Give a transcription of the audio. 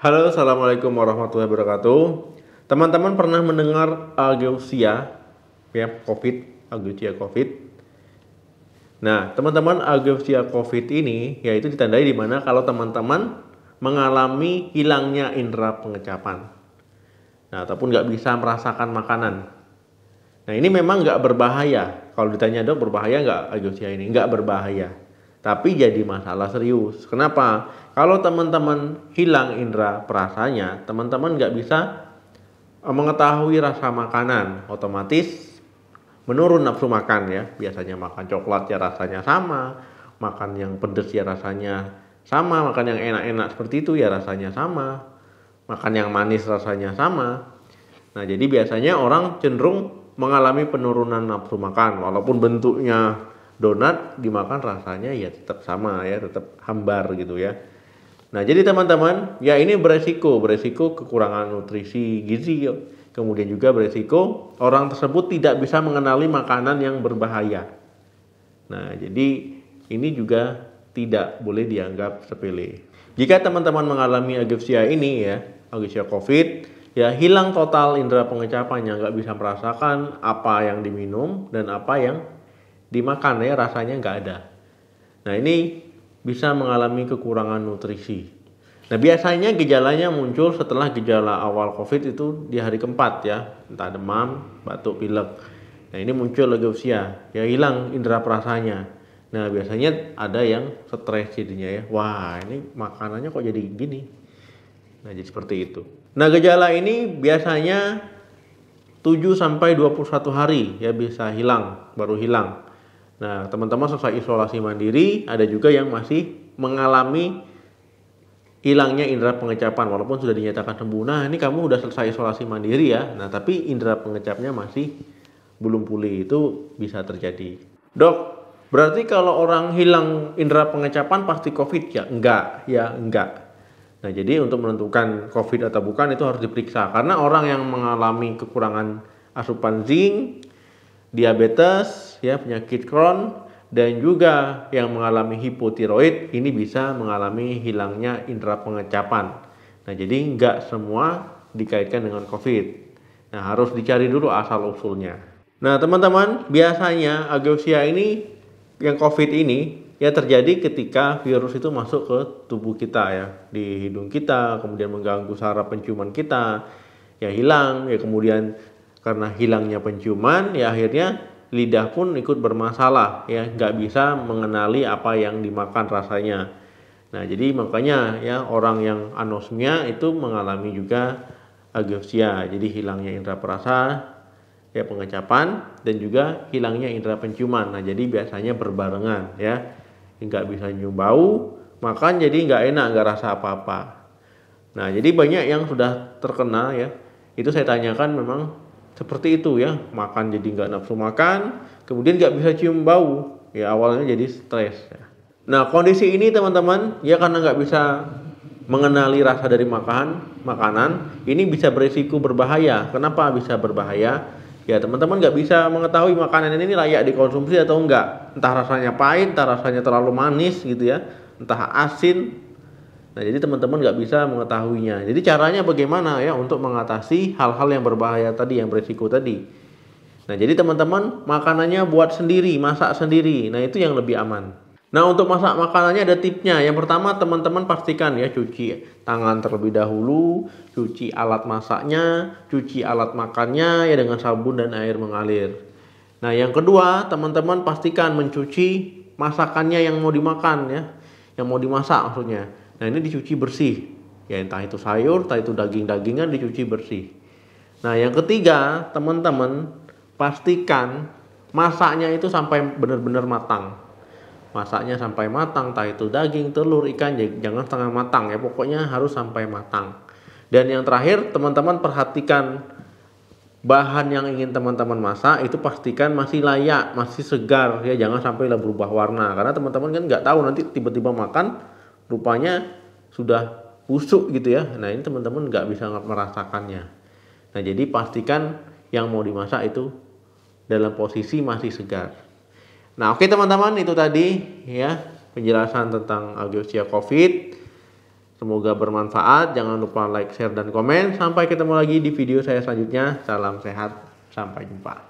Halo, assalamualaikum warahmatullahi wabarakatuh. Teman-teman pernah mendengar agusia ya COVID, agusia COVID. Nah, teman-teman agusia COVID ini yaitu ditandai di mana kalau teman-teman mengalami hilangnya indera pengecapan. Nah, ataupun nggak bisa merasakan makanan. Nah, ini memang nggak berbahaya. Kalau ditanya dok berbahaya nggak agusia ini? Nggak berbahaya tapi jadi masalah serius. Kenapa? Kalau teman-teman hilang indera perasanya, teman-teman nggak bisa eh, mengetahui rasa makanan, otomatis menurun nafsu makan ya. Biasanya makan coklat ya rasanya sama, makan yang pedes ya rasanya sama, makan yang enak-enak seperti itu ya rasanya sama, makan yang manis rasanya sama. Nah, jadi biasanya orang cenderung mengalami penurunan nafsu makan walaupun bentuknya donat dimakan rasanya ya tetap sama ya tetap hambar gitu ya nah jadi teman-teman ya ini beresiko beresiko kekurangan nutrisi gizi kemudian juga beresiko orang tersebut tidak bisa mengenali makanan yang berbahaya nah jadi ini juga tidak boleh dianggap sepele jika teman-teman mengalami agifsia ini ya agifsia covid ya hilang total indera pengecapannya nggak bisa merasakan apa yang diminum dan apa yang dimakan ya rasanya nggak ada. Nah ini bisa mengalami kekurangan nutrisi. Nah biasanya gejalanya muncul setelah gejala awal COVID itu di hari keempat ya, entah demam, batuk, pilek. Nah ini muncul lagi usia, ya hilang indera perasanya. Nah biasanya ada yang stres jadinya ya, wah ini makanannya kok jadi gini. Nah jadi seperti itu. Nah gejala ini biasanya 7 sampai 21 hari ya bisa hilang, baru hilang. Nah, teman-teman selesai isolasi mandiri ada juga yang masih mengalami hilangnya indera pengecapan walaupun sudah dinyatakan sembuh. Nah, ini kamu sudah selesai isolasi mandiri ya. Nah, tapi indera pengecapnya masih belum pulih. Itu bisa terjadi. Dok, berarti kalau orang hilang indera pengecapan pasti COVID ya? Enggak, ya enggak. Nah, jadi untuk menentukan COVID atau bukan itu harus diperiksa karena orang yang mengalami kekurangan asupan zinc diabetes, ya penyakit Crohn dan juga yang mengalami hipotiroid ini bisa mengalami hilangnya indera pengecapan. Nah, jadi nggak semua dikaitkan dengan COVID. Nah, harus dicari dulu asal usulnya. Nah, teman-teman, biasanya ageusia ini yang COVID ini ya terjadi ketika virus itu masuk ke tubuh kita ya, di hidung kita, kemudian mengganggu saraf penciuman kita, ya hilang, ya kemudian karena hilangnya penciuman ya akhirnya lidah pun ikut bermasalah ya nggak bisa mengenali apa yang dimakan rasanya nah jadi makanya ya orang yang anosmia itu mengalami juga ageusia jadi hilangnya indera perasa ya pengecapan dan juga hilangnya indera penciuman nah jadi biasanya berbarengan ya nggak bisa nyium bau makan jadi nggak enak nggak rasa apa-apa nah jadi banyak yang sudah terkena ya itu saya tanyakan memang seperti itu ya, makan jadi nggak nafsu makan, kemudian nggak bisa cium bau, ya awalnya jadi stres. Ya. Nah kondisi ini teman-teman, ya karena nggak bisa mengenali rasa dari makanan, makanan ini bisa berisiko berbahaya. Kenapa bisa berbahaya? Ya teman-teman nggak bisa mengetahui makanan ini layak dikonsumsi atau enggak. Entah rasanya pahit, entah rasanya terlalu manis gitu ya, entah asin, Nah, jadi teman-teman nggak bisa mengetahuinya. Jadi caranya bagaimana ya untuk mengatasi hal-hal yang berbahaya tadi, yang berisiko tadi. Nah, jadi teman-teman makanannya buat sendiri, masak sendiri. Nah, itu yang lebih aman. Nah, untuk masak makanannya ada tipnya. Yang pertama, teman-teman pastikan ya cuci tangan terlebih dahulu, cuci alat masaknya, cuci alat makannya ya dengan sabun dan air mengalir. Nah, yang kedua, teman-teman pastikan mencuci masakannya yang mau dimakan ya, yang mau dimasak maksudnya. Nah ini dicuci bersih, ya entah itu sayur, entah itu daging-dagingan dicuci bersih. Nah yang ketiga teman-teman pastikan masaknya itu sampai benar-benar matang. Masaknya sampai matang, entah itu daging, telur, ikan, jangan setengah matang ya, pokoknya harus sampai matang. Dan yang terakhir teman-teman perhatikan bahan yang ingin teman-teman masak itu pastikan masih layak, masih segar ya, jangan sampai berubah warna karena teman-teman kan nggak tahu nanti tiba-tiba makan rupanya sudah busuk gitu ya. Nah ini teman-teman nggak bisa merasakannya. Nah jadi pastikan yang mau dimasak itu dalam posisi masih segar. Nah oke okay, teman-teman itu tadi ya penjelasan tentang agiosia covid. Semoga bermanfaat. Jangan lupa like, share, dan komen. Sampai ketemu lagi di video saya selanjutnya. Salam sehat. Sampai jumpa.